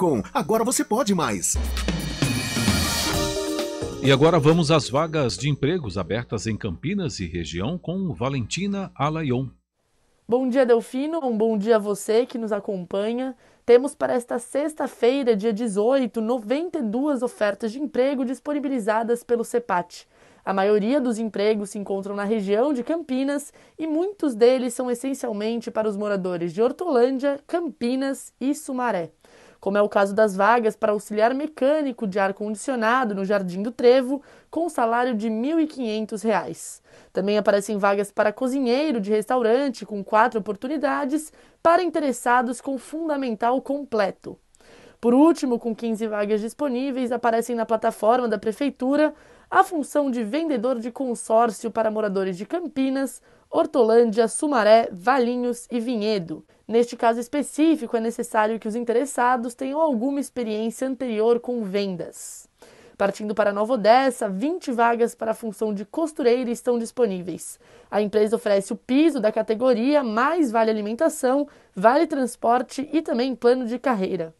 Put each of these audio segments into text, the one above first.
Com Agora Você Pode Mais. E agora vamos às vagas de empregos abertas em Campinas e região com Valentina Alayon. Bom dia, Delfino. Um bom dia a você que nos acompanha. Temos para esta sexta-feira, dia 18, 92 ofertas de emprego disponibilizadas pelo CEPAT. A maioria dos empregos se encontram na região de Campinas e muitos deles são essencialmente para os moradores de Hortolândia, Campinas e Sumaré como é o caso das vagas para auxiliar mecânico de ar-condicionado no Jardim do Trevo, com salário de R$ 1.500. Também aparecem vagas para cozinheiro de restaurante, com quatro oportunidades, para interessados com fundamental completo. Por último, com 15 vagas disponíveis, aparecem na plataforma da Prefeitura a função de vendedor de consórcio para moradores de Campinas, Hortolândia, Sumaré, Valinhos e Vinhedo. Neste caso específico, é necessário que os interessados tenham alguma experiência anterior com vendas. Partindo para Nova Odessa, 20 vagas para a função de costureira estão disponíveis. A empresa oferece o piso da categoria, mais vale alimentação, vale transporte e também plano de carreira.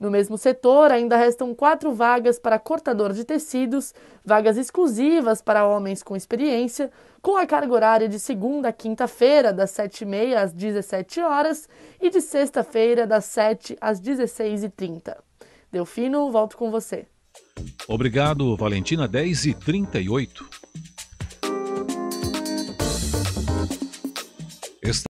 No mesmo setor, ainda restam quatro vagas para cortador de tecidos, vagas exclusivas para homens com experiência, com a carga horária de segunda a quinta-feira, das 7h30 às 17 horas e de sexta-feira, das 7 às 16h30. Delfino, volto com você. Obrigado, Valentina. 10 e 38